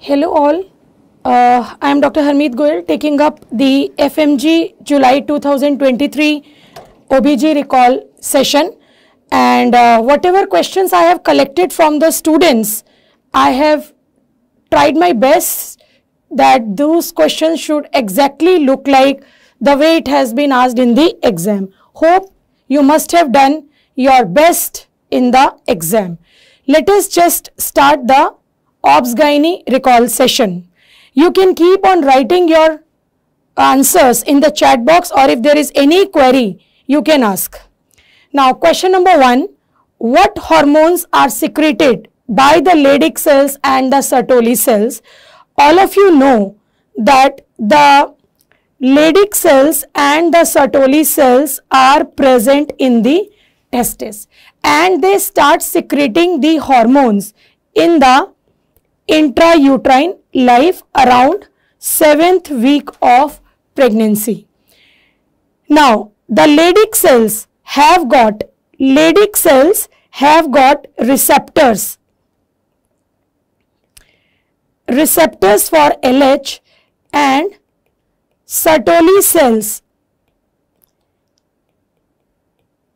Hello all, uh, I am Dr. Harmeet Goyal taking up the FMG July 2023 OBG recall session and uh, whatever questions I have collected from the students, I have tried my best that those questions should exactly look like the way it has been asked in the exam. Hope you must have done your best in the exam. Let us just start the Obsgyny recall session. You can keep on writing your answers in the chat box or if there is any query, you can ask. Now, question number one, what hormones are secreted by the Leydig cells and the Sertoli cells? All of you know that the Leydig cells and the Sertoli cells are present in the testes and they start secreting the hormones in the intrauterine life around 7th week of pregnancy. Now, the Leydig cells have got, Leydig cells have got receptors. Receptors for LH and Sertoli cells.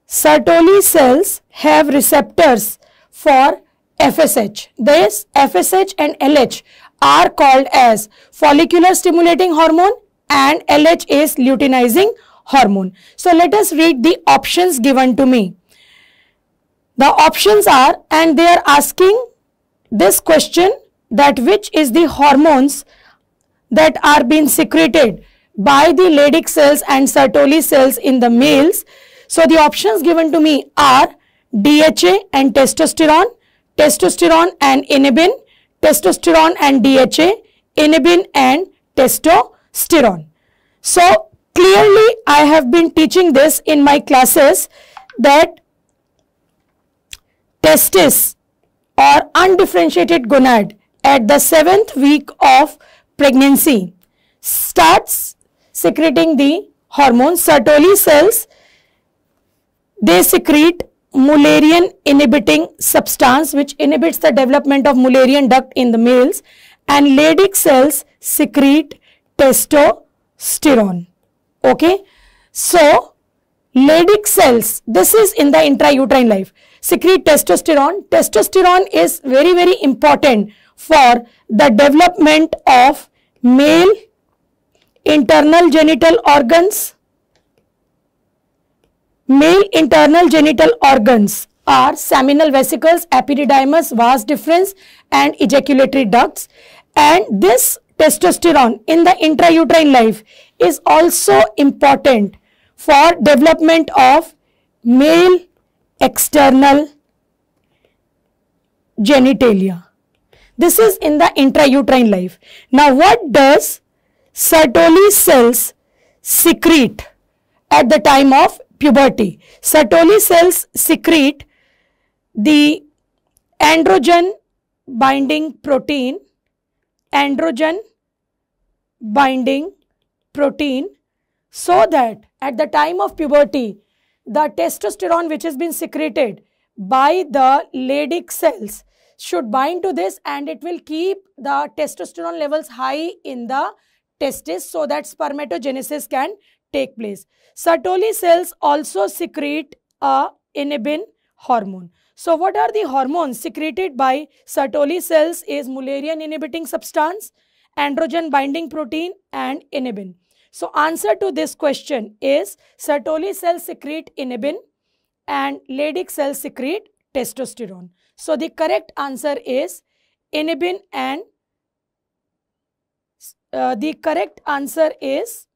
Sertoli cells have receptors for FSH. This FSH and LH are called as follicular stimulating hormone and LH is luteinizing hormone. So let us read the options given to me. The options are and they are asking this question that which is the hormones that are being secreted by the Leydig cells and Sertoli cells in the males. So the options given to me are DHA and testosterone, testosterone and inhibin, testosterone and DHA, inhibin and testosterone. So clearly I have been teaching this in my classes that testis or undifferentiated gonad at the seventh week of pregnancy starts secreting the hormone sertoli cells. They secrete mullerian inhibiting substance which inhibits the development of mullerian duct in the males and Leydig cells secrete testosterone. Okay. So, Leydig cells, this is in the intrauterine life, secrete testosterone. Testosterone is very, very important for the development of male internal genital organs Male internal genital organs are seminal vesicles, epididymis, vas deferens and ejaculatory ducts and this testosterone in the intrauterine life is also important for development of male external genitalia. This is in the intrauterine life. Now what does Sertoli cells secrete at the time of puberty. Sertoli cells secrete the androgen binding protein, androgen binding protein so that at the time of puberty, the testosterone which has been secreted by the Leydig cells should bind to this and it will keep the testosterone levels high in the testis so that spermatogenesis can take place. Sertoli cells also secrete a inhibin hormone. So what are the hormones secreted by Sertoli cells is mullerian inhibiting substance, androgen binding protein and inhibin. So answer to this question is Sertoli cells secrete inhibin and Leydig cells secrete testosterone. So the correct answer is inhibin and uh, the correct answer is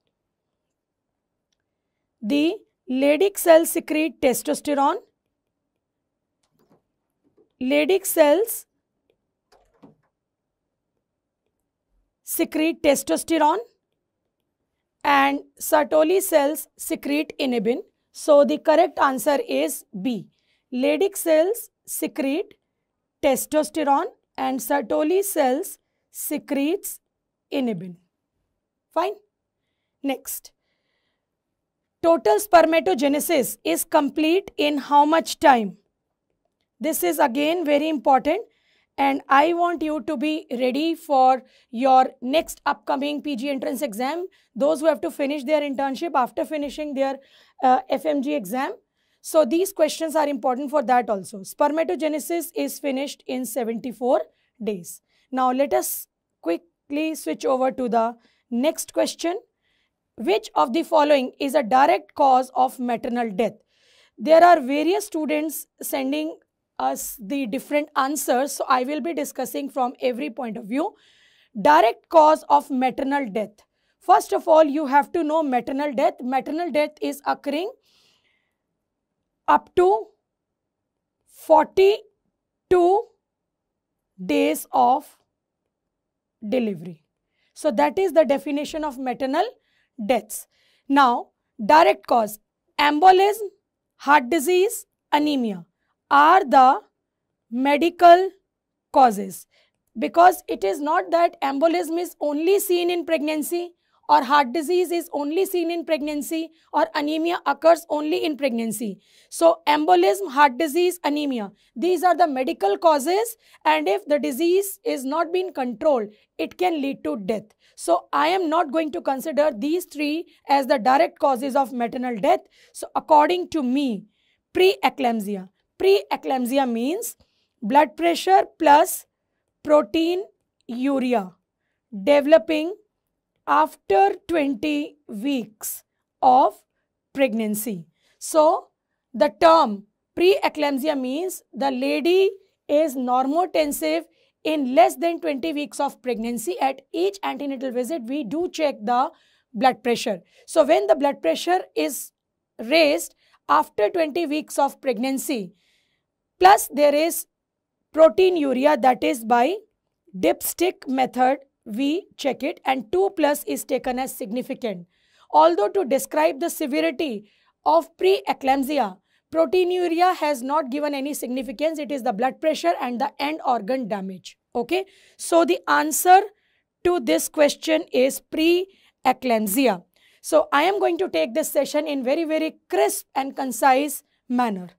the Leydig cells secrete testosterone. Leydig cells secrete testosterone and Sertoli cells secrete inhibin. So the correct answer is B. Leydig cells secrete testosterone and Sertoli cells secretes inhibin. Fine. Next. Total spermatogenesis is complete in how much time? This is again very important and I want you to be ready for your next upcoming PG entrance exam. Those who have to finish their internship after finishing their uh, FMG exam. So these questions are important for that also. Spermatogenesis is finished in 74 days. Now let us quickly switch over to the next question. Which of the following is a direct cause of maternal death? There are various students sending us the different answers. So, I will be discussing from every point of view. Direct cause of maternal death. First of all, you have to know maternal death. Maternal death is occurring up to 42 days of delivery. So, that is the definition of maternal deaths. Now, direct cause embolism, heart disease, anemia are the medical causes because it is not that embolism is only seen in pregnancy or heart disease is only seen in pregnancy or anemia occurs only in pregnancy. So embolism, heart disease, anemia, these are the medical causes and if the disease is not being controlled, it can lead to death. So I am not going to consider these three as the direct causes of maternal death. So according to me, preeclampsia. Preeclampsia means blood pressure plus protein urea developing after 20 weeks of pregnancy. So, the term preeclampsia means the lady is normotensive in less than 20 weeks of pregnancy. At each antenatal visit, we do check the blood pressure. So, when the blood pressure is raised after 20 weeks of pregnancy, plus there is proteinuria that is by dipstick method we check it and 2 plus is taken as significant. Although to describe the severity of preeclampsia, proteinuria has not given any significance. It is the blood pressure and the end organ damage. Okay. So, the answer to this question is preeclampsia. So, I am going to take this session in very, very crisp and concise manner.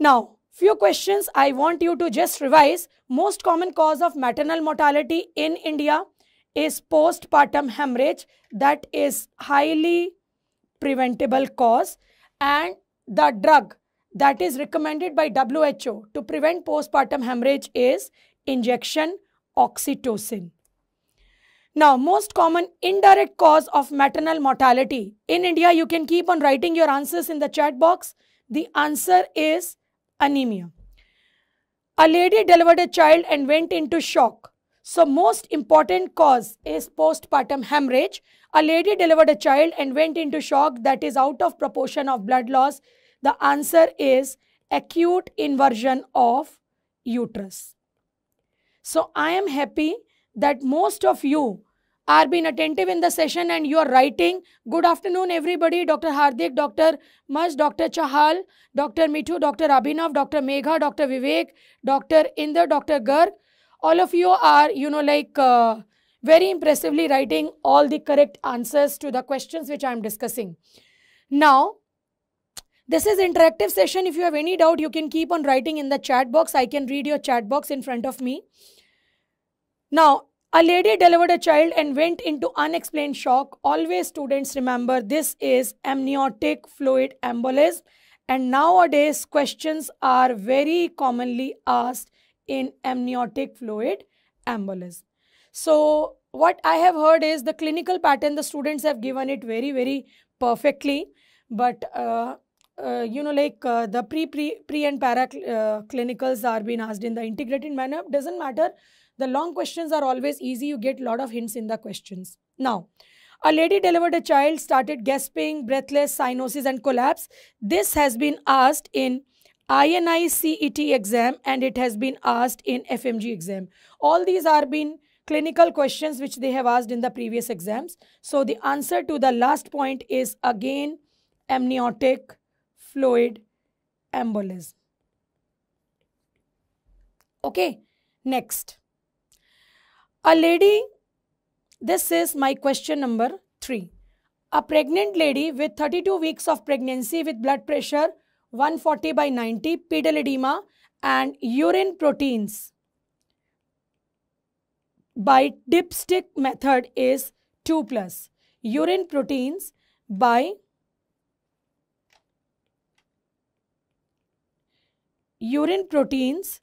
Now, Few questions I want you to just revise. Most common cause of maternal mortality in India is postpartum hemorrhage that is highly preventable cause and the drug that is recommended by WHO to prevent postpartum hemorrhage is injection oxytocin. Now, most common indirect cause of maternal mortality. In India, you can keep on writing your answers in the chat box. The answer is anemia. A lady delivered a child and went into shock. So most important cause is postpartum hemorrhage. A lady delivered a child and went into shock that is out of proportion of blood loss. The answer is acute inversion of uterus. So I am happy that most of you are being attentive in the session and you are writing. Good afternoon, everybody. Dr. Hardik, Dr. Maj, Dr. Chahal, Dr. Mitu, Dr. Abhinav, Dr. Megha, Dr. Vivek, Dr. Inder, Dr. Garg. All of you are, you know, like uh, very impressively writing all the correct answers to the questions which I am discussing. Now, this is interactive session. If you have any doubt, you can keep on writing in the chat box. I can read your chat box in front of me. Now, a lady delivered a child and went into unexplained shock. Always, students, remember this is amniotic fluid embolism. And nowadays, questions are very commonly asked in amniotic fluid embolism. So, what I have heard is the clinical pattern, the students have given it very, very perfectly. But, uh, uh, you know, like uh, the pre, pre, pre and para cl uh, clinicals are being asked in the integrated manner. Doesn't matter the long questions are always easy. You get a lot of hints in the questions. Now, a lady delivered a child, started gasping, breathless, cyanosis, and collapse. This has been asked in INICET exam and it has been asked in FMG exam. All these are been clinical questions which they have asked in the previous exams. So the answer to the last point is again amniotic fluid embolism. Okay, next. A lady, this is my question number 3. A pregnant lady with 32 weeks of pregnancy with blood pressure 140 by 90, pedal edema and urine proteins by dipstick method is 2 plus. Urine proteins by urine proteins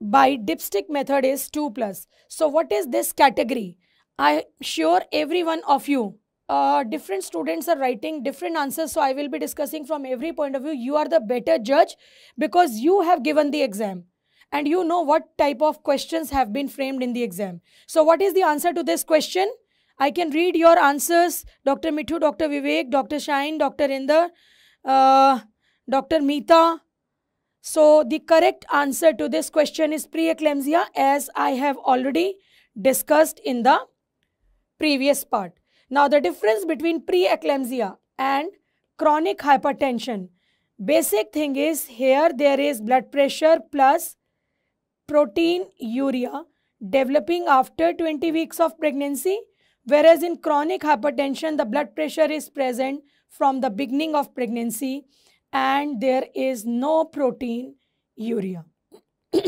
by dipstick method is 2 plus. So what is this category? I'm sure every one of you, uh, different students are writing different answers. So I will be discussing from every point of view. You are the better judge because you have given the exam and you know what type of questions have been framed in the exam. So what is the answer to this question? I can read your answers, Dr. Mithu, Dr. Vivek, Dr. Shine, Dr. Inder, uh, Dr. Meeta, so the correct answer to this question is preeclampsia as I have already discussed in the previous part. Now the difference between preeclampsia and chronic hypertension. Basic thing is here there is blood pressure plus protein urea developing after 20 weeks of pregnancy whereas in chronic hypertension the blood pressure is present from the beginning of pregnancy and there is no protein urea.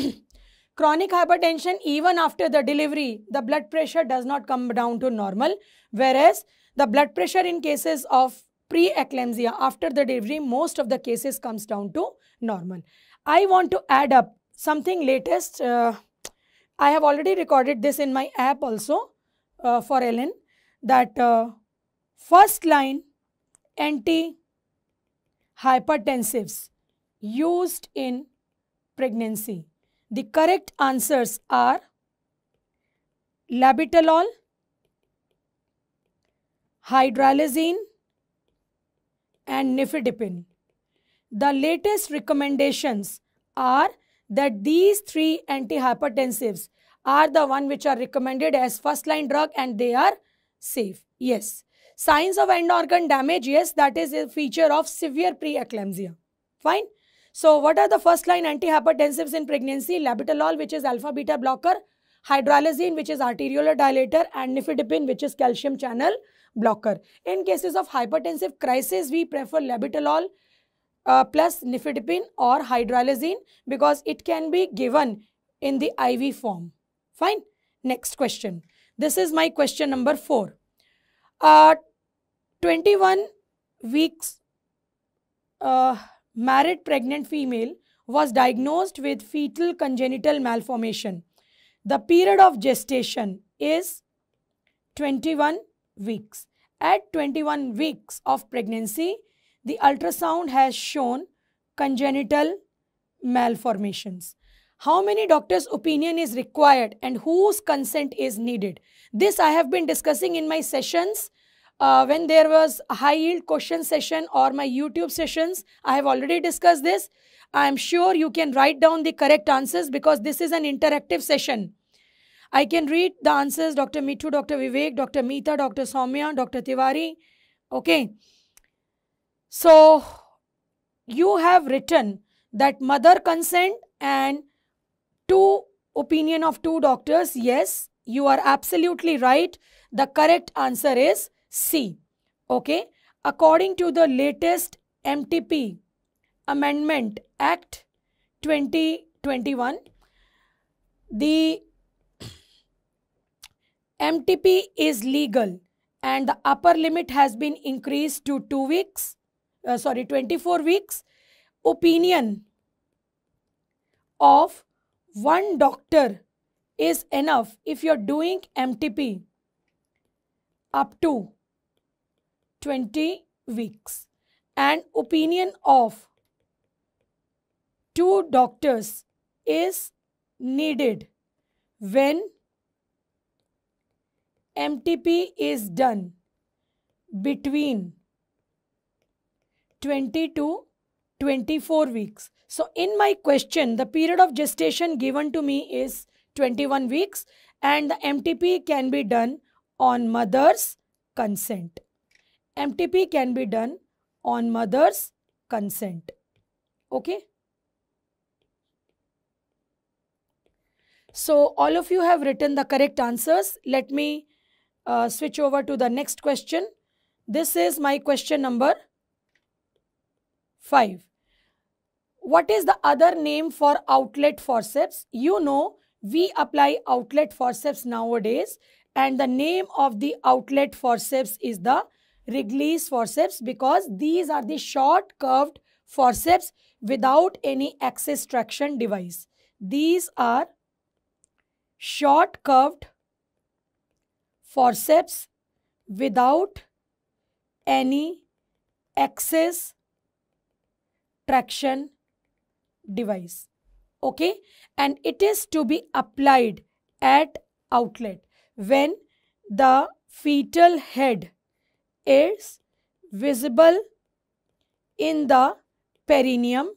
Chronic hypertension, even after the delivery, the blood pressure does not come down to normal, whereas the blood pressure in cases of pre-eclampsia, after the delivery, most of the cases comes down to normal. I want to add up something latest. Uh, I have already recorded this in my app also uh, for Ellen that uh, first line anti hypertensives used in pregnancy? The correct answers are labetalol, hydralazine and nifedipine. The latest recommendations are that these three antihypertensives are the one which are recommended as first line drug and they are safe. Yes. Signs of end organ damage, yes, that is a feature of severe preeclampsia. Fine. So, what are the first line antihypertensives in pregnancy? Labetalol, which is alpha beta blocker, hydralazine, which is arteriolar dilator, and nifedipine, which is calcium channel blocker. In cases of hypertensive crisis, we prefer labetalol uh, plus nifedipine or hydralazine because it can be given in the IV form. Fine. Next question. This is my question number 4. Uh, 21 weeks uh, married pregnant female was diagnosed with fetal congenital malformation. The period of gestation is 21 weeks. At 21 weeks of pregnancy, the ultrasound has shown congenital malformations. How many doctors' opinion is required and whose consent is needed? This I have been discussing in my sessions. Uh, when there was a high yield question session or my YouTube sessions, I have already discussed this. I am sure you can write down the correct answers because this is an interactive session. I can read the answers Dr. Mitu, Dr. Vivek, Dr. Meeta, Dr. Soumya, Dr. Tiwari. Okay. So, you have written that mother consent and two opinion of two doctors yes you are absolutely right the correct answer is c okay according to the latest mtp amendment act 2021 the mtp is legal and the upper limit has been increased to 2 weeks uh, sorry 24 weeks opinion of one doctor is enough if you're doing MTP up to 20 weeks and opinion of two doctors is needed when MTP is done between 20 to 24 weeks so in my question, the period of gestation given to me is 21 weeks and the MTP can be done on mother's consent. MTP can be done on mother's consent. Okay. So all of you have written the correct answers. Let me uh, switch over to the next question. This is my question number 5. What is the other name for outlet forceps? You know, we apply outlet forceps nowadays and the name of the outlet forceps is the Wrigley's forceps because these are the short curved forceps without any axis traction device. These are short curved forceps without any axis traction device. Okay. And it is to be applied at outlet when the fetal head is visible in the perineum.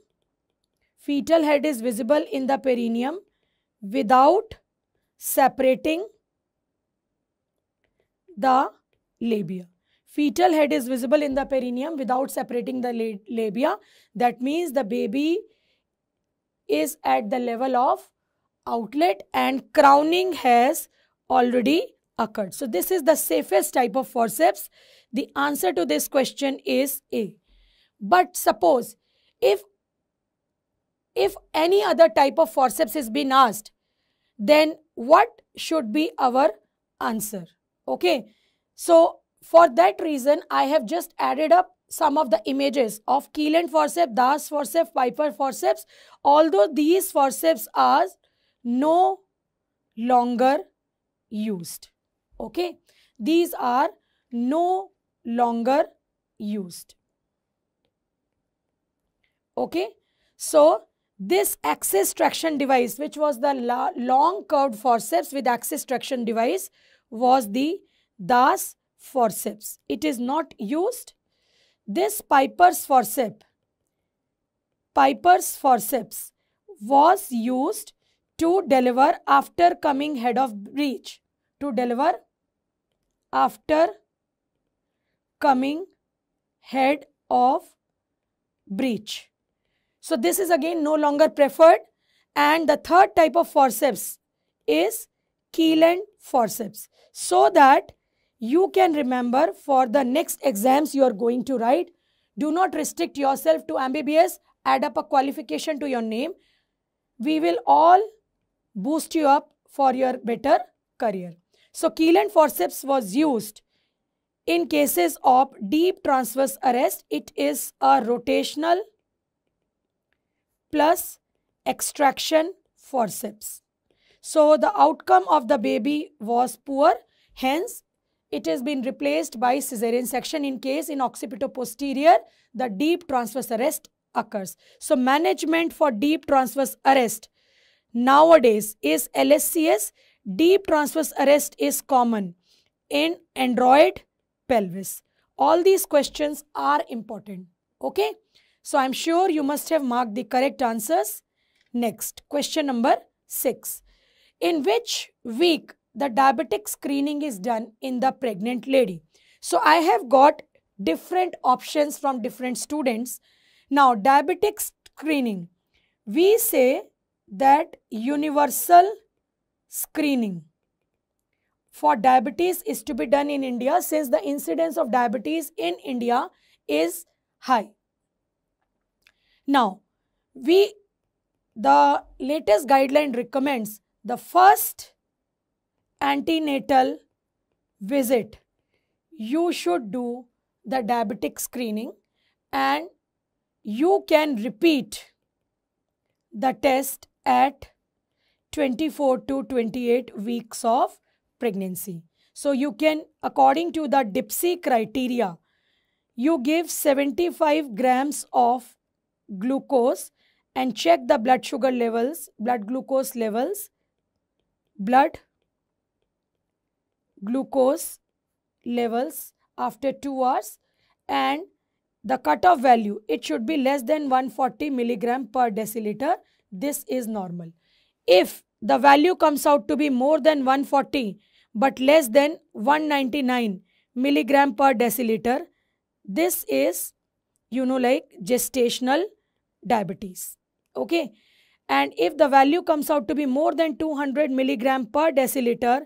Fetal head is visible in the perineum without separating the labia. Fetal head is visible in the perineum without separating the labia. That means the baby is at the level of outlet and crowning has already occurred. So this is the safest type of forceps. The answer to this question is A. But suppose if if any other type of forceps is being asked, then what should be our answer? Okay. So for that reason, I have just added up some of the images of Keelan forceps, Das forceps, Piper forceps. Although these forceps are no longer used. Okay. These are no longer used. Okay. So, this axis traction device which was the long curved forceps with axis traction device was the Das forceps. It is not used this Piper's forceps, Piper's forceps was used to deliver after coming head of breach. To deliver after coming head of breach. So this is again no longer preferred. And the third type of forceps is keelan forceps. So that you can remember for the next exams you are going to write. Do not restrict yourself to MBBS. Add up a qualification to your name. We will all boost you up for your better career. So, Keelan forceps was used in cases of deep transverse arrest. It is a rotational plus extraction forceps. So, the outcome of the baby was poor. Hence, it has been replaced by caesarean section in case in occipito posterior the deep transverse arrest occurs. So management for deep transverse arrest nowadays is LSCS. Deep transverse arrest is common in android pelvis. All these questions are important. Okay. So I'm sure you must have marked the correct answers. Next, question number 6. In which week the diabetic screening is done in the pregnant lady. So I have got different options from different students. Now diabetic screening, we say that universal screening for diabetes is to be done in India since the incidence of diabetes in India is high. Now, we the latest guideline recommends the first antenatal visit you should do the diabetic screening and you can repeat the test at 24 to 28 weeks of pregnancy. So you can, according to the DIPSI criteria, you give 75 grams of glucose and check the blood sugar levels, blood glucose levels, blood glucose levels after 2 hours and the cutoff value it should be less than 140 milligram per deciliter this is normal if the value comes out to be more than 140 but less than 199 milligram per deciliter this is you know like gestational diabetes okay and if the value comes out to be more than 200 milligram per deciliter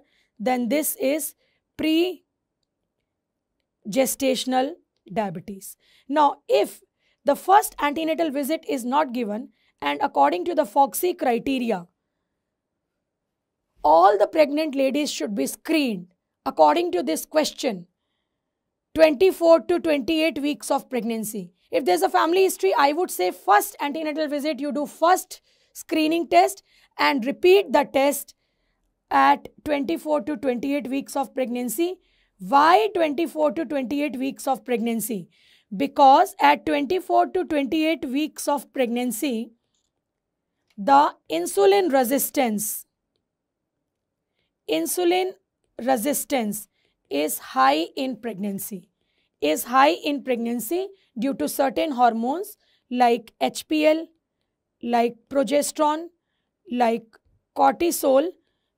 then this is pre-gestational diabetes. Now, if the first antenatal visit is not given and according to the FOXY criteria, all the pregnant ladies should be screened according to this question 24 to 28 weeks of pregnancy. If there's a family history, I would say first antenatal visit, you do first screening test and repeat the test at 24 to 28 weeks of pregnancy. Why 24 to 28 weeks of pregnancy? Because at 24 to 28 weeks of pregnancy, the insulin resistance, insulin resistance is high in pregnancy, is high in pregnancy due to certain hormones like HPL, like progesterone, like cortisol,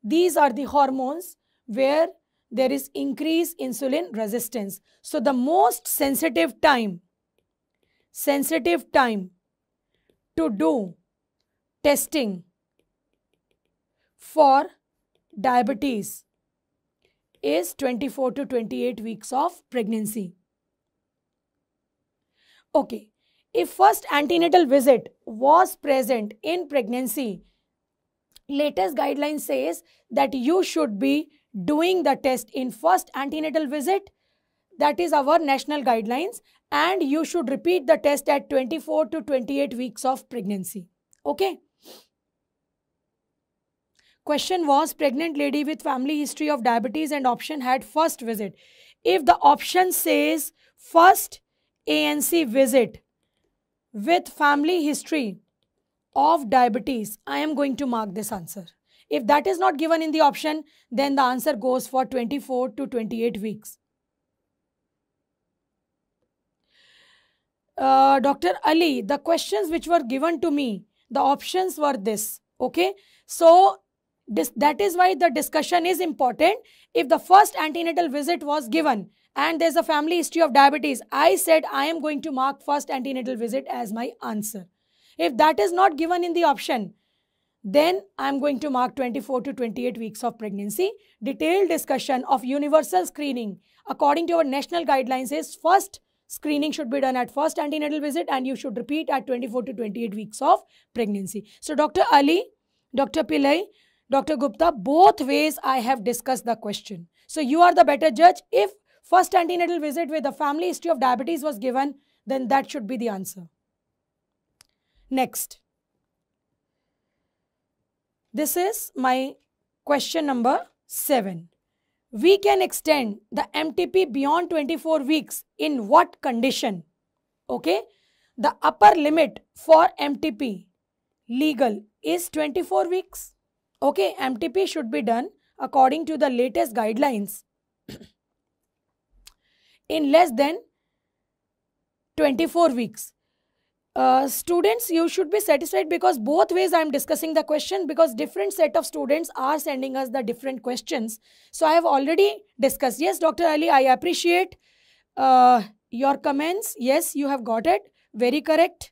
these are the hormones where there is increased insulin resistance. So the most sensitive time, sensitive time to do testing for diabetes is 24 to 28 weeks of pregnancy. Okay, if first antenatal visit was present in pregnancy, latest guideline says that you should be doing the test in first antenatal visit that is our national guidelines and you should repeat the test at 24 to 28 weeks of pregnancy okay question was pregnant lady with family history of diabetes and option had first visit if the option says first anc visit with family history of diabetes, I am going to mark this answer. If that is not given in the option, then the answer goes for 24 to 28 weeks. Uh, Dr. Ali, the questions which were given to me, the options were this. Okay. So, this, that is why the discussion is important. If the first antenatal visit was given and there's a family history of diabetes, I said I am going to mark first antenatal visit as my answer. If that is not given in the option, then I'm going to mark 24 to 28 weeks of pregnancy. Detailed discussion of universal screening according to our national guidelines is first screening should be done at first antenatal visit and you should repeat at 24 to 28 weeks of pregnancy. So Dr. Ali, Dr. Pillai, Dr. Gupta, both ways I have discussed the question. So you are the better judge. If first antenatal visit with a family history of diabetes was given, then that should be the answer. Next. This is my question number 7. We can extend the MTP beyond 24 weeks in what condition? Okay. The upper limit for MTP legal is 24 weeks. Okay. MTP should be done according to the latest guidelines in less than 24 weeks. Uh, students, you should be satisfied because both ways I am discussing the question because different set of students are sending us the different questions. So I have already discussed. Yes, Dr. Ali, I appreciate uh, your comments. Yes, you have got it. Very correct.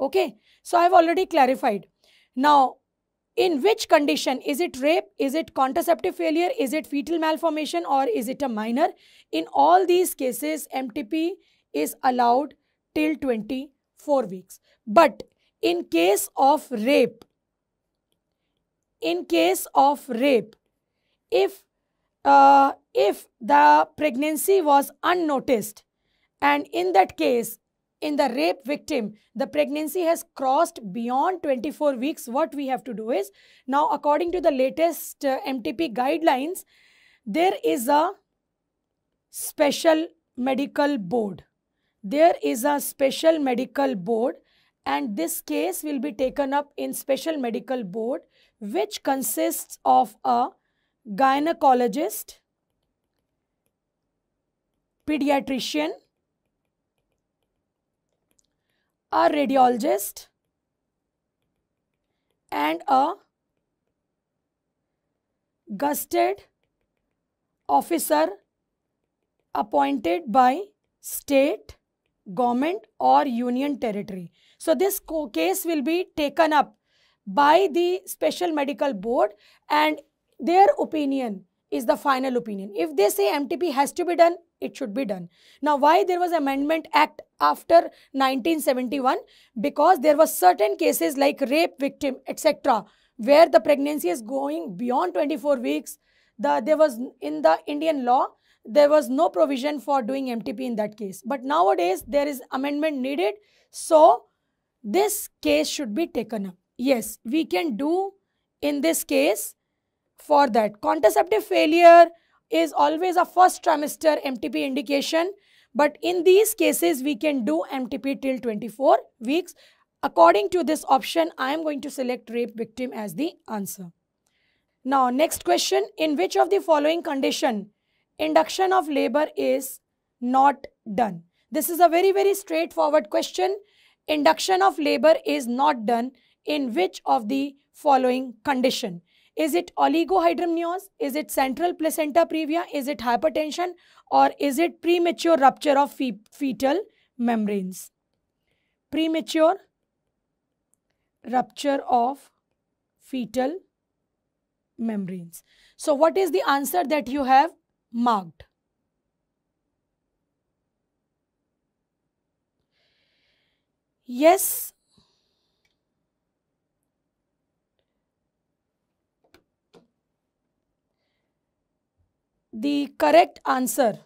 Okay. So I have already clarified. Now, in which condition is it rape is it contraceptive failure is it fetal malformation or is it a minor in all these cases mtp is allowed till 20 4 weeks. But in case of rape, in case of rape, if, uh, if the pregnancy was unnoticed and in that case, in the rape victim, the pregnancy has crossed beyond 24 weeks, what we have to do is, now according to the latest uh, MTP guidelines, there is a special medical board there is a special medical board and this case will be taken up in special medical board which consists of a gynecologist, pediatrician, a radiologist and a gusted officer appointed by state government or union territory. So this case will be taken up by the special medical board and their opinion is the final opinion. If they say MTP has to be done, it should be done. Now, why there was Amendment Act after 1971? Because there were certain cases like rape victim, etc., where the pregnancy is going beyond 24 weeks. The, there was in the Indian law, there was no provision for doing MTP in that case. But nowadays, there is amendment needed. So, this case should be taken up. Yes, we can do in this case for that. Contraceptive failure is always a first trimester MTP indication. But in these cases, we can do MTP till 24 weeks. According to this option, I am going to select rape victim as the answer. Now, next question. In which of the following condition induction of labor is not done. This is a very, very straightforward question. Induction of labor is not done in which of the following condition? Is it oligohydramnios? Is it central placenta previa? Is it hypertension? Or is it premature rupture of fe fetal membranes? Premature rupture of fetal membranes. So what is the answer that you have? marked. Yes, the correct answer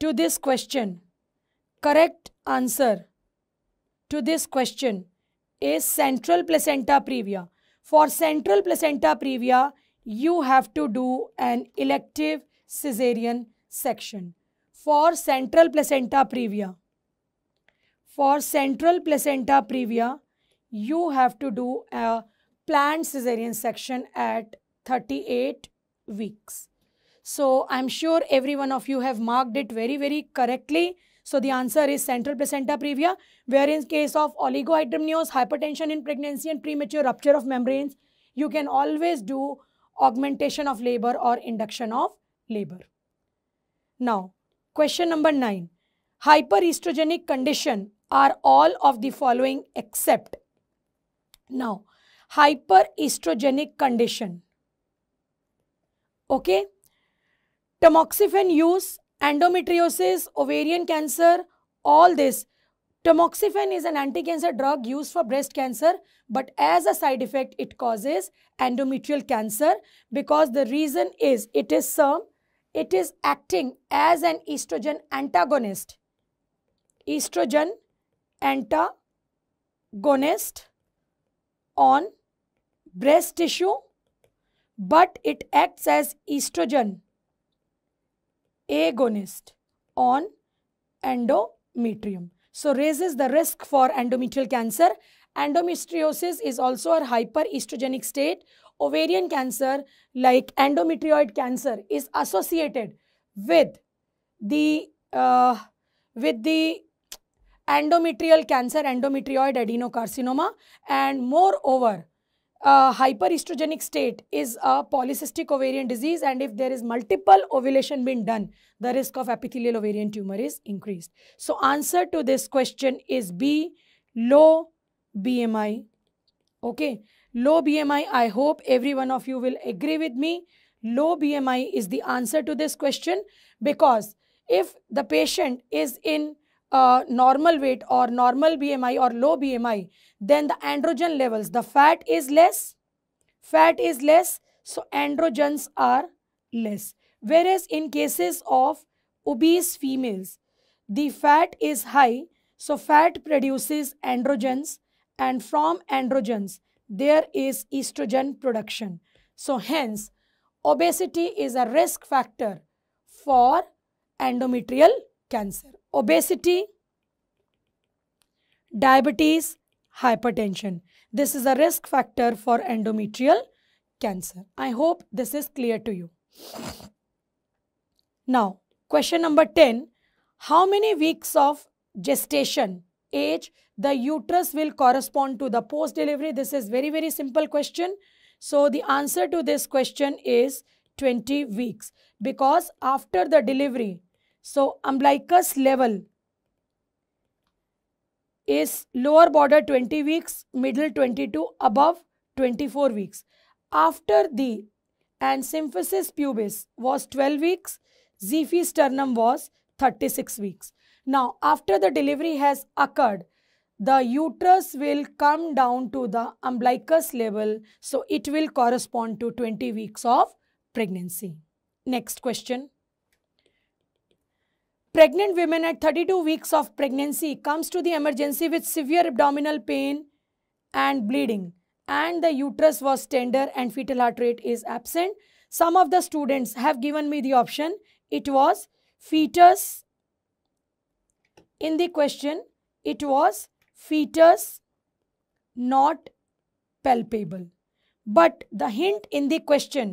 to this question correct answer to this question is central placenta previa for central placenta previa you have to do an elective caesarean section for central placenta previa. For central placenta previa, you have to do a planned caesarean section at 38 weeks. So I'm sure every one of you have marked it very, very correctly. So the answer is central placenta previa, where in case of oligohydramnios, hypertension in pregnancy and premature rupture of membranes, you can always do augmentation of labor or induction of labor. Now, question number 9. Hyperestrogenic condition are all of the following except. Now, hyperestrogenic condition. Okay. Tamoxifen use, endometriosis, ovarian cancer, all this. Tamoxifen is an anti-cancer drug used for breast cancer but as a side effect it causes endometrial cancer because the reason is it is some it is acting as an estrogen antagonist. Estrogen antagonist on breast tissue but it acts as estrogen agonist on endometrium. So raises the risk for endometrial cancer. Endometriosis is also a hyperestrogenic state ovarian cancer like endometrioid cancer is associated with the uh, with the endometrial cancer endometrioid adenocarcinoma and moreover uh, hyperestrogenic state is a polycystic ovarian disease and if there is multiple ovulation being done, the risk of epithelial ovarian tumor is increased. So answer to this question is B, low BMI. Okay. Low BMI, I hope every one of you will agree with me. Low BMI is the answer to this question because if the patient is in uh, normal weight or normal BMI or low BMI, then the androgen levels, the fat is less, fat is less, so androgens are less. Whereas in cases of obese females, the fat is high, so fat produces androgens and from androgens, there is estrogen production. So hence, obesity is a risk factor for endometrial cancer. Obesity, diabetes, hypertension. This is a risk factor for endometrial cancer. I hope this is clear to you. Now, question number 10. How many weeks of gestation age the uterus will correspond to the post delivery this is very very simple question so the answer to this question is 20 weeks because after the delivery so umbilicus level is lower border 20 weeks middle 22 above 24 weeks after the and symphysis pubis was 12 weeks zephy sternum was 36 weeks now after the delivery has occurred the uterus will come down to the umbilicus level. So, it will correspond to 20 weeks of pregnancy. Next question. Pregnant women at 32 weeks of pregnancy comes to the emergency with severe abdominal pain and bleeding and the uterus was tender and fetal heart rate is absent. Some of the students have given me the option. It was fetus. In the question, it was fetus not palpable. But the hint in the question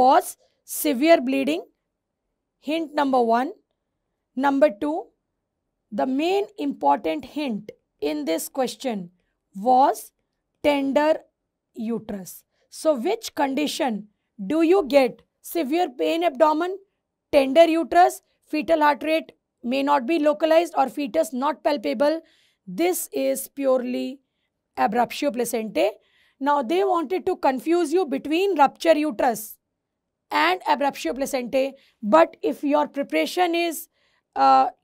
was severe bleeding. Hint number one. Number two, the main important hint in this question was tender uterus. So which condition do you get? Severe pain abdomen, tender uterus, fetal heart rate may not be localized or fetus not palpable, this is purely abruptio placentae. Now they wanted to confuse you between rupture uterus and abruptio placentae. But if your preparation is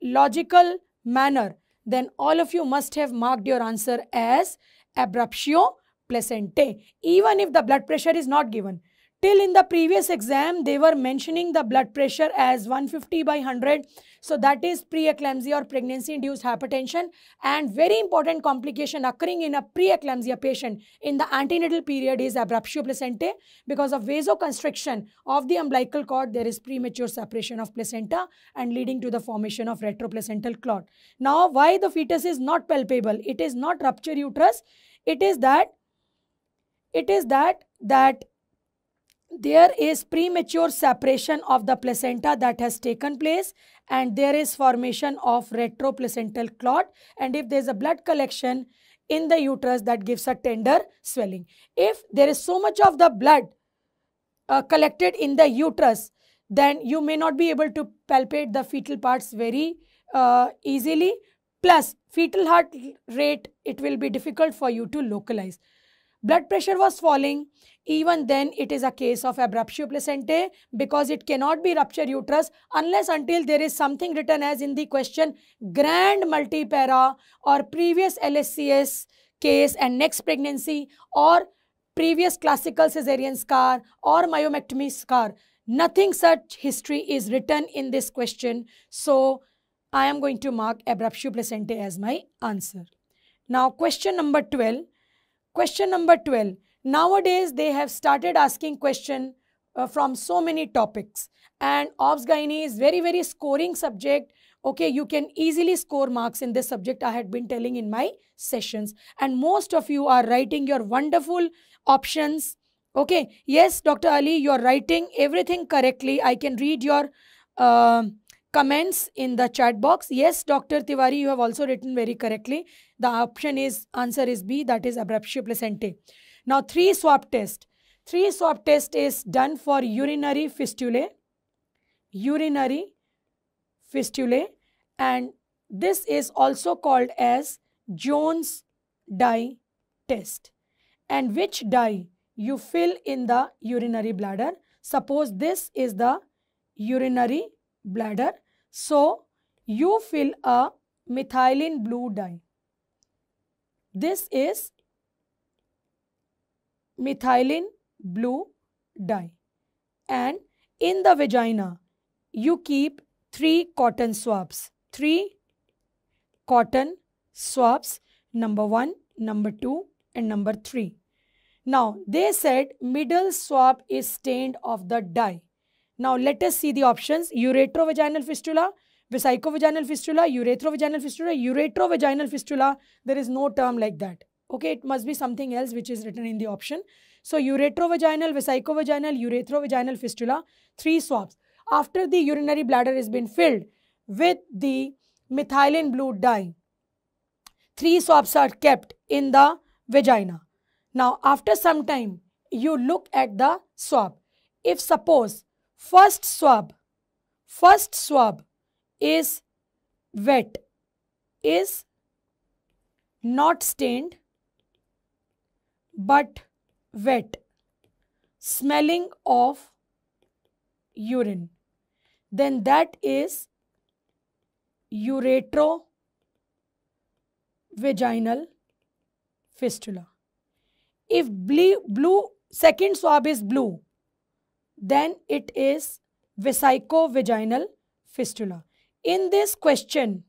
logical manner, then all of you must have marked your answer as abruptio placentae, even if the blood pressure is not given. Till in the previous exam, they were mentioning the blood pressure as 150 by 100. So that is preeclampsia or pregnancy induced hypertension and very important complication occurring in a preeclampsia patient in the antenatal period is abruptio placentae because of vasoconstriction of the umbilical cord there is premature separation of placenta and leading to the formation of retroplacental clot. Now why the fetus is not palpable? It is not rupture uterus. It is that it is that that there is premature separation of the placenta that has taken place and there is formation of retroplacental clot and if there is a blood collection in the uterus that gives a tender swelling. If there is so much of the blood uh, collected in the uterus then you may not be able to palpate the fetal parts very uh, easily plus fetal heart rate it will be difficult for you to localize. Blood pressure was falling. Even then, it is a case of abruptio placentae because it cannot be rupture uterus unless until there is something written as in the question grand multipara or previous LSCS case and next pregnancy or previous classical cesarean scar or myomectomy scar. Nothing such history is written in this question. So, I am going to mark abruptio placentae as my answer. Now, question number 12. Question number 12. Nowadays, they have started asking question uh, from so many topics. And Ops Gyne is very, very scoring subject. Okay, you can easily score marks in this subject I had been telling in my sessions. And most of you are writing your wonderful options. Okay, yes, Dr. Ali, you're writing everything correctly. I can read your... Uh, comments in the chat box. Yes, Dr. Tiwari, you have also written very correctly. The option is, answer is B, that is abruptio placentae. Now, three swab test. Three swab test is done for urinary fistulae, urinary fistulae, and this is also called as Jones dye test. And which dye you fill in the urinary bladder? Suppose this is the urinary bladder so, you fill a methylene blue dye. This is methylene blue dye. And in the vagina, you keep three cotton swabs. Three cotton swabs, number one, number two, and number three. Now, they said middle swab is stained of the dye. Now let us see the options. Uretrovaginal fistula, vesicovaginal fistula, urethrovaginal fistula, uretrovaginal fistula. There is no term like that. Okay, it must be something else which is written in the option. So uretrovaginal, vesicovaginal, urethrovaginal fistula, three swabs. After the urinary bladder has been filled with the methylene blue dye, three swabs are kept in the vagina. Now after some time, you look at the swab. If suppose First swab, first swab is wet, is not stained but wet, smelling of urine. Then that is uretrovaginal fistula. If blue, blue second swab is blue, then it is vesicovaginal fistula. In this question,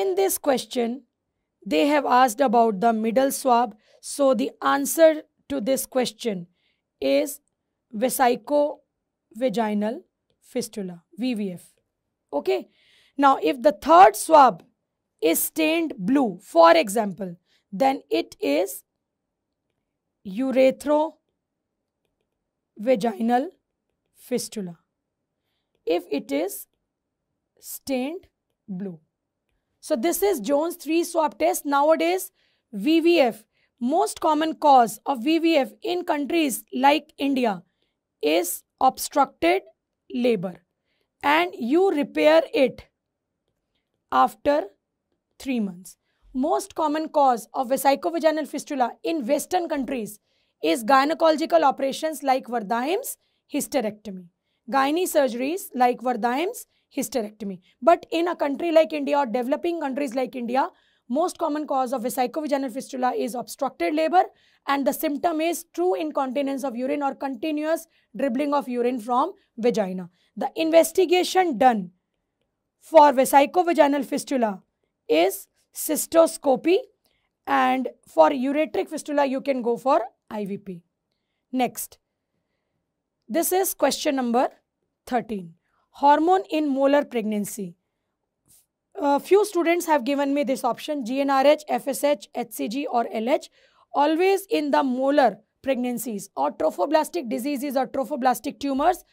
in this question, they have asked about the middle swab. So the answer to this question is vesicovaginal fistula, VVF. Okay. Now, if the third swab is stained blue, for example, then it is urethro vaginal fistula if it is stained blue. So this is Jones 3 swab test. Nowadays, VVF, most common cause of VVF in countries like India is obstructed labor and you repair it after 3 months. Most common cause of vesicovaginal fistula in western countries is gynecological operations like Vardheim's hysterectomy, gynae surgeries like Vardheim's hysterectomy. But in a country like India or developing countries like India, most common cause of vesicovaginal fistula is obstructed labor and the symptom is true incontinence of urine or continuous dribbling of urine from vagina. The investigation done for vesicovaginal fistula is cystoscopy and for ureteric fistula you can go for IVP. Next, this is question number 13. Hormone in molar pregnancy. few students have given me this option GNRH, FSH, HCG or LH always in the molar pregnancies or trophoblastic diseases or trophoblastic tumors.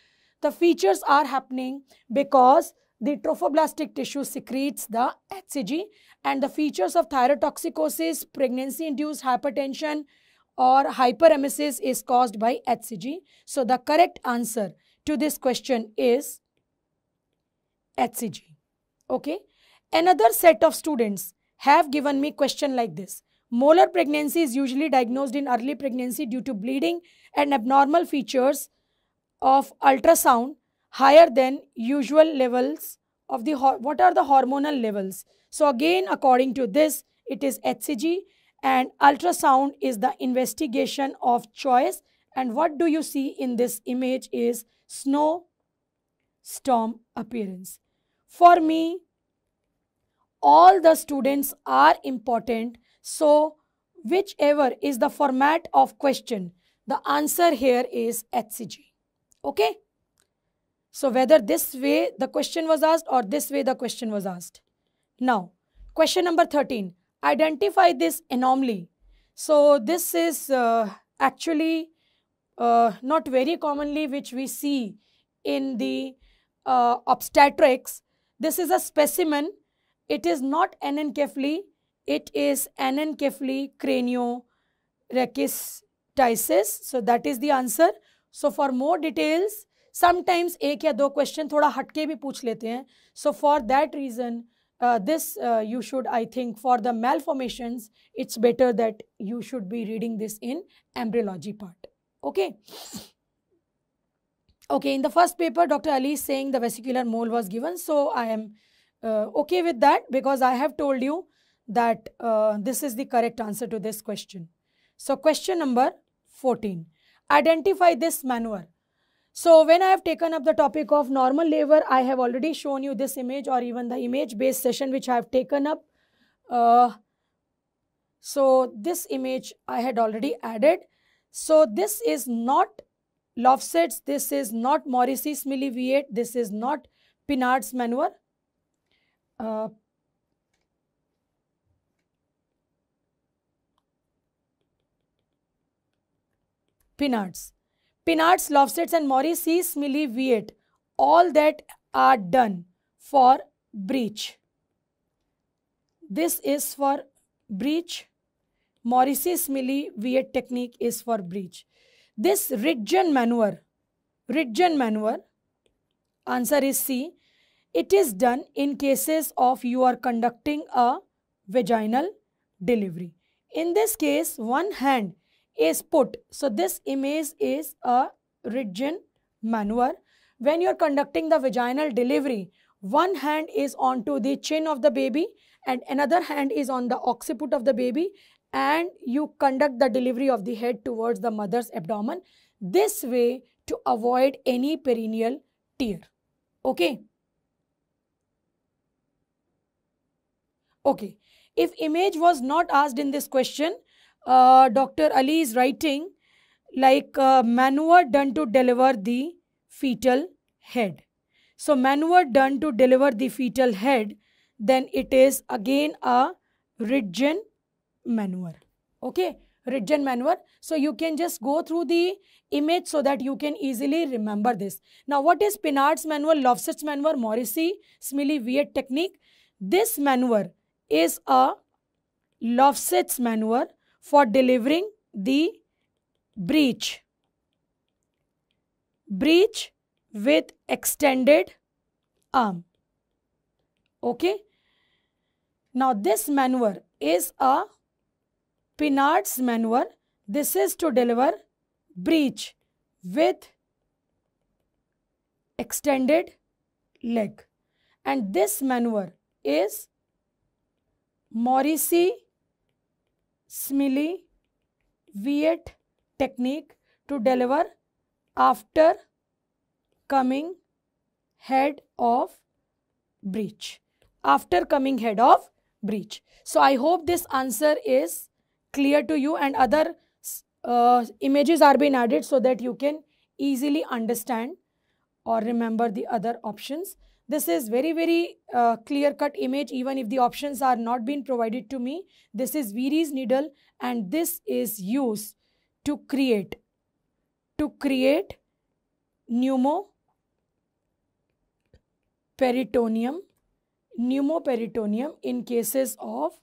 The features are happening because the trophoblastic tissue secretes the HCG and the features of thyrotoxicosis, pregnancy induced hypertension, or hyperemesis is caused by HCG. So the correct answer to this question is HCG. Okay. Another set of students have given me question like this. Molar pregnancy is usually diagnosed in early pregnancy due to bleeding and abnormal features of ultrasound higher than usual levels of the, what are the hormonal levels? So again, according to this, it is HCG and ultrasound is the investigation of choice and what do you see in this image is snow storm appearance. For me, all the students are important. So, whichever is the format of question, the answer here is HCG. Okay? So, whether this way the question was asked or this way the question was asked. Now, question number 13 identify this anomaly. So this is uh, actually uh, not very commonly which we see in the uh, obstetrics. This is a specimen. It is not anencephaly. It is anencephaly craniorachistitis. So that is the answer. So for more details, sometimes or two questions, question थोड़ा हटके भी पूछ लेते हैं so for that reason uh, this uh, you should i think for the malformations it's better that you should be reading this in embryology part okay okay in the first paper dr ali is saying the vesicular mole was given so i am uh, okay with that because i have told you that uh, this is the correct answer to this question so question number 14 identify this manure so when I have taken up the topic of normal labor, I have already shown you this image or even the image based session which I have taken up. Uh, so this image I had already added. So this is not Lofset's, this is not Morrissey's Milliviate, this is not Pinard's maneuver. Uh, Pinard's. Pinards, lobsters and moray seas milliviate. All that are done for breach. This is for breach. Morrissey's milliviate technique is for breach. This Ridgen maneuver, Ridgen maneuver, answer is C. It is done in cases of you are conducting a vaginal delivery. In this case, one hand is put. So this image is a rigid maneuver. When you're conducting the vaginal delivery, one hand is onto the chin of the baby and another hand is on the occiput of the baby and you conduct the delivery of the head towards the mother's abdomen this way to avoid any perineal tear. Okay. Okay. If image was not asked in this question, uh, Dr. Ali is writing like uh, manure done to deliver the fetal head. So manure done to deliver the fetal head, then it is again a Ridgen maneuver. Okay, Ridgen maneuver. So you can just go through the image so that you can easily remember this. Now what is Pinard's maneuver, Lofstedt's maneuver, Morrissey, Smiley, Weird technique? This maneuver is a Lofstedt's maneuver for delivering the breach. Breach with extended arm. Okay. Now this maneuver is a Pinard's maneuver. This is to deliver breach with extended leg. And this maneuver is Morrissey Smiley, V eight technique to deliver after coming head of breach after coming head of breach so i hope this answer is clear to you and other uh, images are being added so that you can easily understand or remember the other options this is very, very uh, clear-cut image even if the options are not being provided to me. This is Viri's needle and this is used to create, to create pneumo peritoneum, pneumoperitoneum in cases of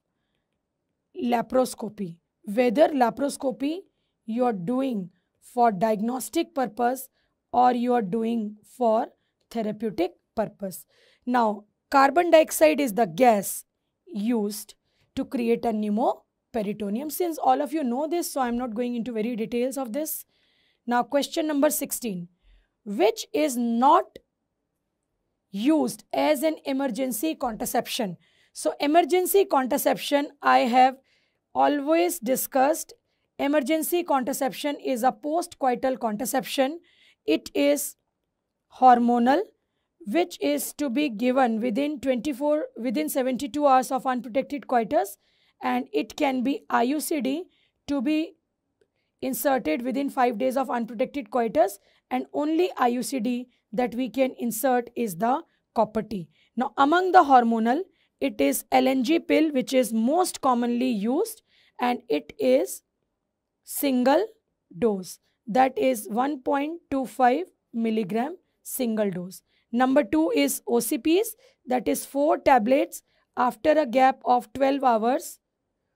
laparoscopy. Whether laparoscopy you are doing for diagnostic purpose or you are doing for therapeutic purpose. Now, carbon dioxide is the gas used to create a pneumoperitoneum. Since all of you know this, so I'm not going into very details of this. Now, question number 16. Which is not used as an emergency contraception? So, emergency contraception, I have always discussed. Emergency contraception is a post coital contraception. It is hormonal which is to be given within 24 within 72 hours of unprotected coitus and it can be IUCD to be inserted within 5 days of unprotected coitus and only IUCD that we can insert is the copper T. Now among the hormonal it is LNG pill which is most commonly used and it is single dose that is 1.25 milligram single dose. Number two is OCPs, that is four tablets after a gap of 12 hours,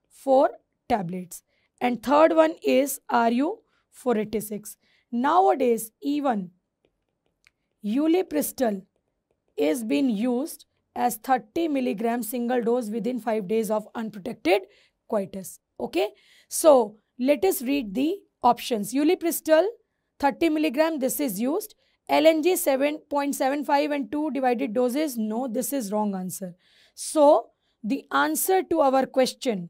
four tablets. And third one is RU486. Nowadays, even Ulipristal is being used as 30 milligram single dose within 5 days of unprotected coitus. Okay. So, let us read the options. Ulipristal 30 milligram this is used LNG 7.75 and 2 divided doses? No, this is wrong answer. So, the answer to our question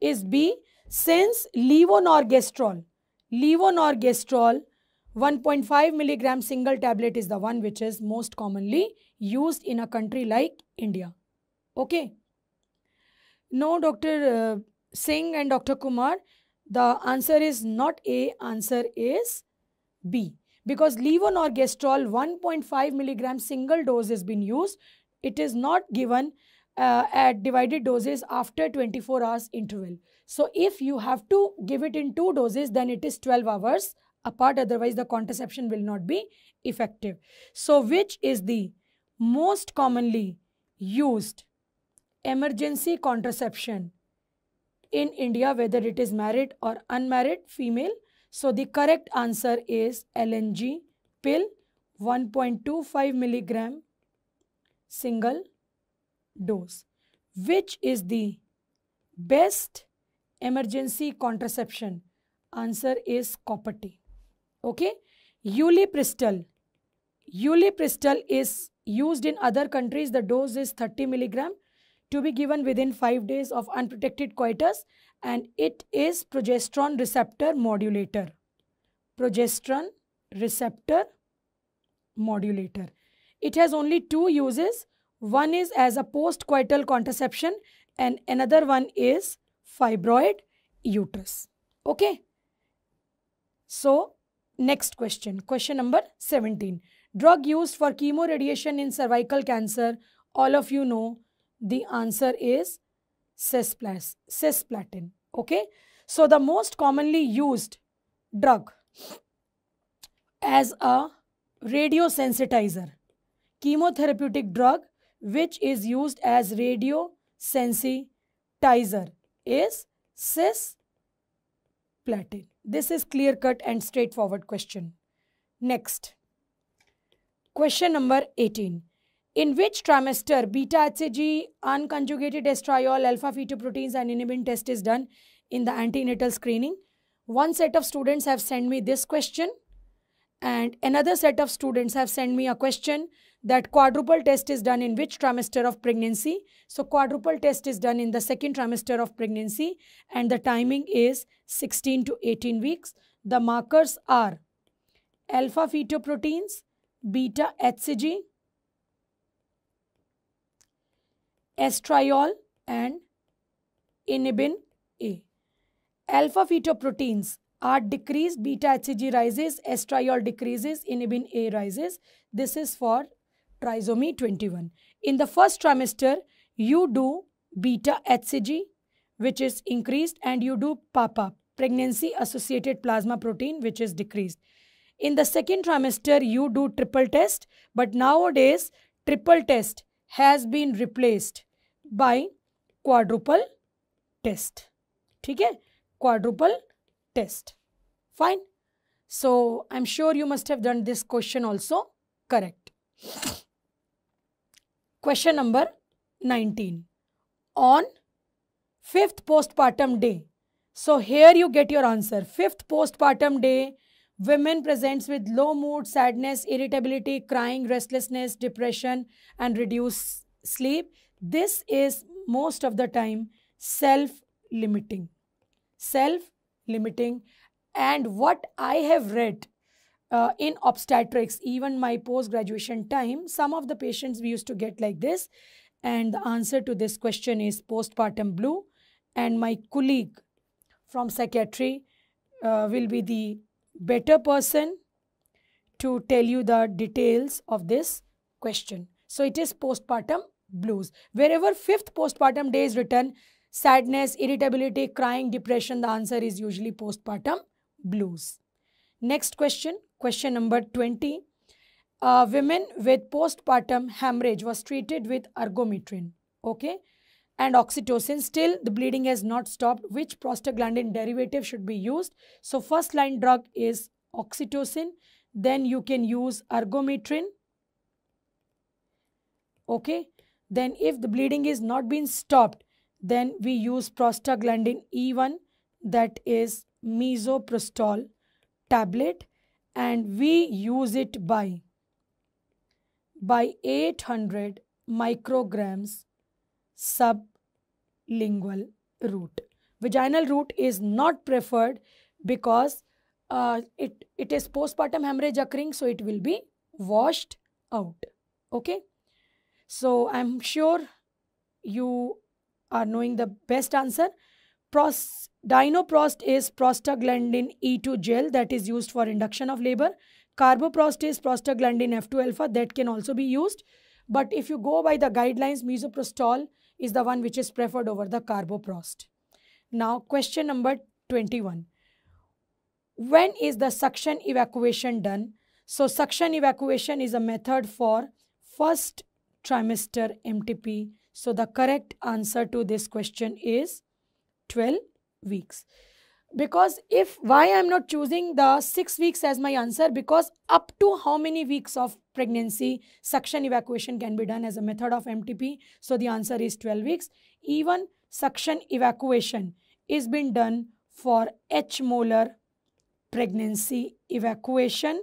is B. Since levonorgestrol, levonorgestrol 1.5 milligram single tablet is the one which is most commonly used in a country like India. Okay. No, Dr. Uh, Singh and Dr. Kumar, the answer is not A, answer is B because levonorgestrel 1.5 milligram single dose has been used. It is not given uh, at divided doses after 24 hours interval. So if you have to give it in two doses, then it is 12 hours apart. Otherwise, the contraception will not be effective. So which is the most commonly used emergency contraception in India, whether it is married or unmarried female so the correct answer is LNG pill 1.25 milligram single dose which is the best emergency contraception answer is copper tea okay ulipristal ulipristal is used in other countries the dose is 30 milligram to be given within 5 days of unprotected coitus and it is progesterone receptor modulator. Progesterone receptor modulator. It has only two uses. One is as a postcoital contraception and another one is fibroid uterus. Okay. So, next question. Question number 17. Drug used for chemoradiation in cervical cancer. All of you know the answer is cisplatin, cisplatin. Okay. So the most commonly used drug as a radiosensitizer, chemotherapeutic drug which is used as radiosensitizer is cisplatin. This is clear cut and straightforward question. Next, question number 18. In which trimester beta-HCG, unconjugated estriol, alpha-fetoproteins and inhibin test is done in the antenatal screening? One set of students have sent me this question and another set of students have sent me a question that quadruple test is done in which trimester of pregnancy. So quadruple test is done in the second trimester of pregnancy and the timing is 16 to 18 weeks. The markers are alpha fetoproteins, beta HCG, estriol and inhibin A. Alpha fetoproteins are decreased, beta HCG rises, estriol decreases, inhibin A rises. This is for trisomy 21. In the first trimester, you do beta HCG, which is increased, and you do PAPA, pregnancy associated plasma protein, which is decreased. In the second trimester, you do triple test, but nowadays, triple test has been replaced by quadruple test ठीक है quadruple test fine so i'm sure you must have done this question also correct question number 19 on fifth postpartum day so here you get your answer fifth postpartum day women presents with low mood sadness irritability crying restlessness depression and reduced sleep this is most of the time self-limiting. Self-limiting. And what I have read uh, in obstetrics, even my post-graduation time, some of the patients we used to get like this. And the answer to this question is postpartum blue. And my colleague from psychiatry uh, will be the better person to tell you the details of this question. So it is postpartum blues. Wherever fifth postpartum day is written, sadness, irritability, crying, depression, the answer is usually postpartum blues. Next question, question number 20. Uh, women with postpartum hemorrhage was treated with ergometrin, okay, and oxytocin. Still, the bleeding has not stopped. Which prostaglandin derivative should be used? So, first line drug is oxytocin. Then you can use ergometrin, okay then if the bleeding is not being stopped, then we use prostaglandin E1 that is mesoprostol tablet and we use it by by 800 micrograms sublingual root. Vaginal root is not preferred because uh, it, it is postpartum hemorrhage occurring so it will be washed out. Okay. So I'm sure you are knowing the best answer. Prost, dinoprost is prostaglandin E2 gel that is used for induction of labor. Carboprost is prostaglandin F2 alpha that can also be used. But if you go by the guidelines, misoprostol is the one which is preferred over the carboprost. Now question number 21. When is the suction evacuation done? So suction evacuation is a method for first trimester MTP. So the correct answer to this question is 12 weeks. Because if, why I am not choosing the 6 weeks as my answer? Because up to how many weeks of pregnancy suction evacuation can be done as a method of MTP? So the answer is 12 weeks. Even suction evacuation is being done for H molar pregnancy evacuation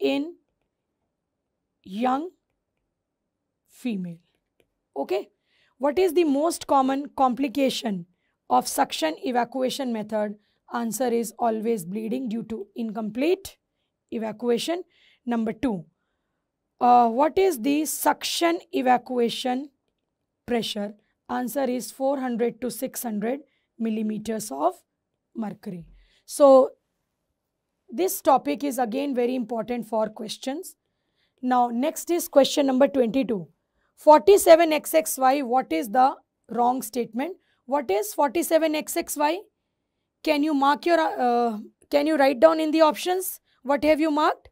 in young female. Okay. What is the most common complication of suction evacuation method? Answer is always bleeding due to incomplete evacuation. Number two, uh, what is the suction evacuation pressure? Answer is 400 to 600 millimeters of mercury. So, this topic is again very important for questions. Now, next is question number 22. 47xxy, what is the wrong statement? What is 47xxy? Can you mark your, uh, can you write down in the options? What have you marked?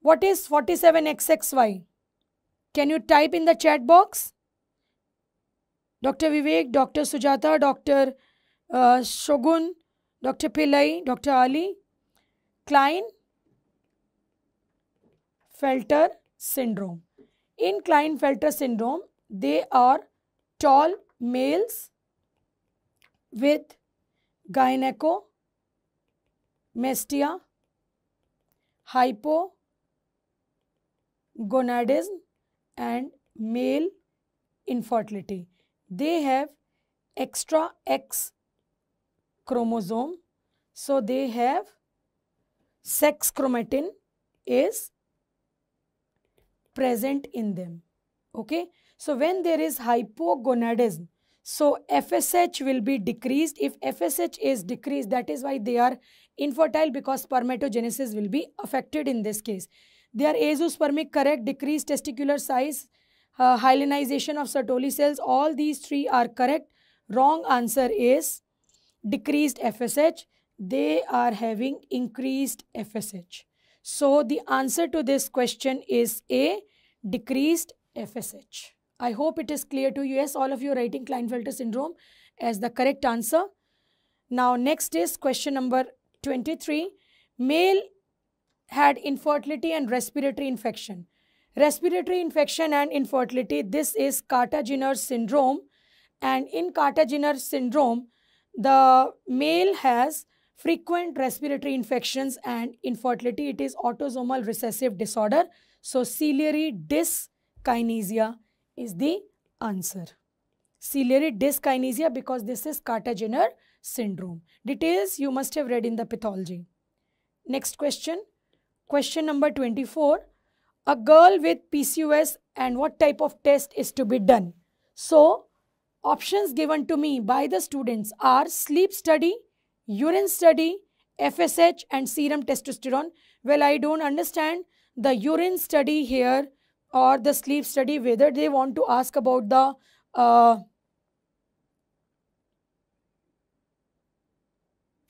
What is 47xxy? Can you type in the chat box? Dr. Vivek, Dr. Sujata, Dr. Uh, Shogun, Dr. Pillai, Dr. Ali, Klein, Felter syndrome. In Klinefelter syndrome, they are tall males with gynecomastia, hypogonadism and male infertility. They have extra X chromosome. So they have sex chromatin is present in them. Okay. So when there is hypogonadism, so FSH will be decreased. If FSH is decreased, that is why they are infertile because spermatogenesis will be affected in this case. Their azoospermic correct, decreased testicular size, uh, hyalinization of Sertoli cells, all these three are correct. Wrong answer is decreased FSH. They are having increased FSH. So the answer to this question is A, decreased FSH. I hope it is clear to you. Yes, all of you writing Klinefelter syndrome as the correct answer. Now next is question number 23. Male had infertility and respiratory infection. Respiratory infection and infertility, this is Cartagener syndrome. And in Cartagener syndrome, the male has frequent respiratory infections and infertility. It is autosomal recessive disorder. So ciliary dyskinesia is the answer. Ciliary dyskinesia because this is Cartagener syndrome. Details you must have read in the pathology. Next question. Question number 24. A girl with PCOS and what type of test is to be done? So, options given to me by the students are sleep study, urine study, FSH and serum testosterone. Well, I don't understand the urine study here or the sleep study, whether they want to ask about the uh,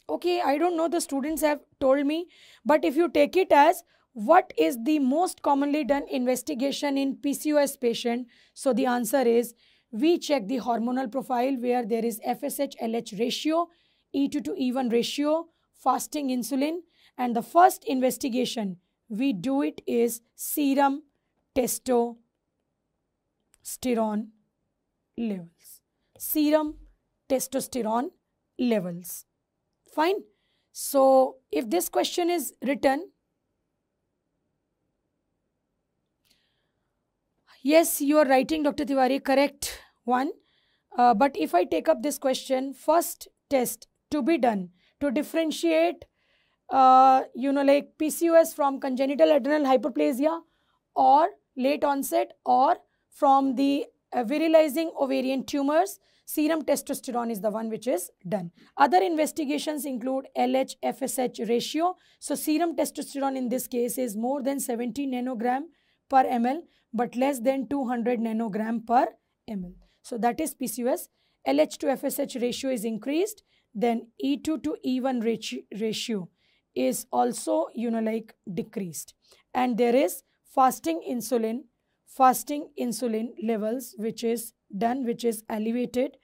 okay, I don't know, the students have told me, but if you take it as what is the most commonly done investigation in PCOS patient? So the answer is we check the hormonal profile where there is FSH-LH ratio E2 to E1 ratio, fasting insulin, and the first investigation we do it is serum testosterone levels. Serum testosterone levels. Fine. So, if this question is written, yes, you are writing Dr. Tiwari, correct one. Uh, but if I take up this question, first test to be done to differentiate, uh, you know, like PCOS from congenital adrenal hyperplasia or late onset or from the uh, virilizing ovarian tumors, serum testosterone is the one which is done. Other investigations include LH-FSH ratio. So serum testosterone in this case is more than 70 nanogram per ml but less than 200 nanogram per ml. So that is PCOS. LH to FSH ratio is increased then E2 to E1 ratio is also, you know, like decreased. And there is fasting insulin, fasting insulin levels, which is done, which is elevated,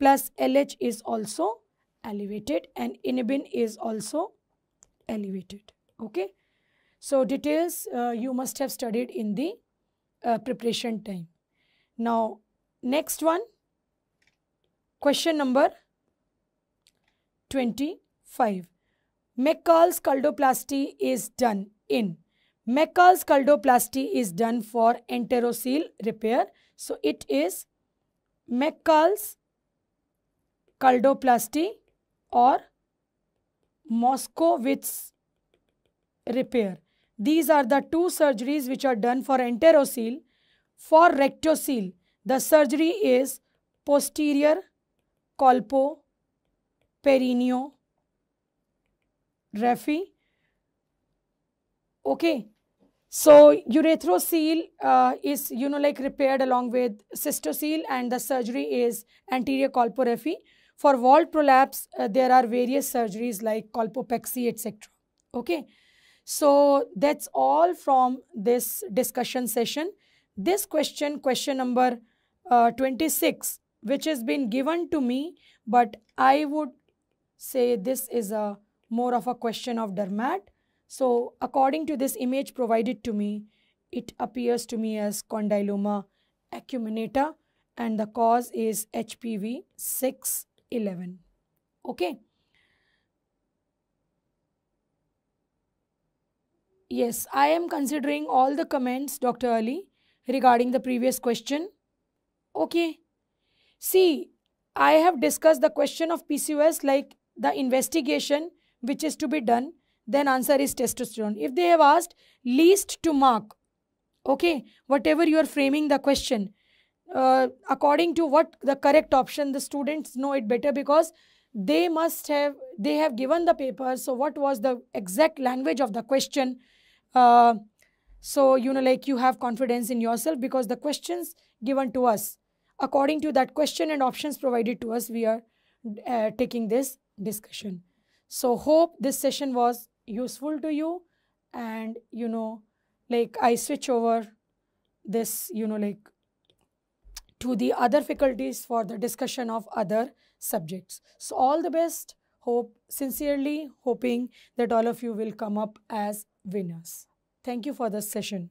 plus LH is also elevated and inhibin is also elevated. Okay. So, details uh, you must have studied in the uh, preparation time. Now, next one, question number 25. McCall's chaldoplasty is done in. McCall's chaldoplasty is done for enterocele repair. So it is McCall's chaldoplasty or Moskowitz repair. These are the two surgeries which are done for enterocele. For rectocele, the surgery is posterior colpo Perigno, Raffi. Okay. So urethrocele uh, is, you know, like repaired along with cystocele and the surgery is anterior colporephy. For wall prolapse, uh, there are various surgeries like colpopexy, etc. Okay. So that's all from this discussion session. This question, question number uh, 26, which has been given to me, but I would say this is a more of a question of dermat. So according to this image provided to me, it appears to me as condyloma acuminata and the cause is HPV 611. Okay. Yes, I am considering all the comments, Dr. Ali, regarding the previous question. Okay. See, I have discussed the question of PCOS like the investigation which is to be done, then answer is testosterone. If they have asked least to mark, okay, whatever you are framing the question, uh, according to what the correct option, the students know it better because they must have, they have given the paper. So what was the exact language of the question? Uh, so, you know, like you have confidence in yourself because the questions given to us, according to that question and options provided to us, we are uh, taking this discussion. So hope this session was useful to you and you know like I switch over this you know like to the other faculties for the discussion of other subjects. So all the best hope sincerely hoping that all of you will come up as winners. Thank you for this session.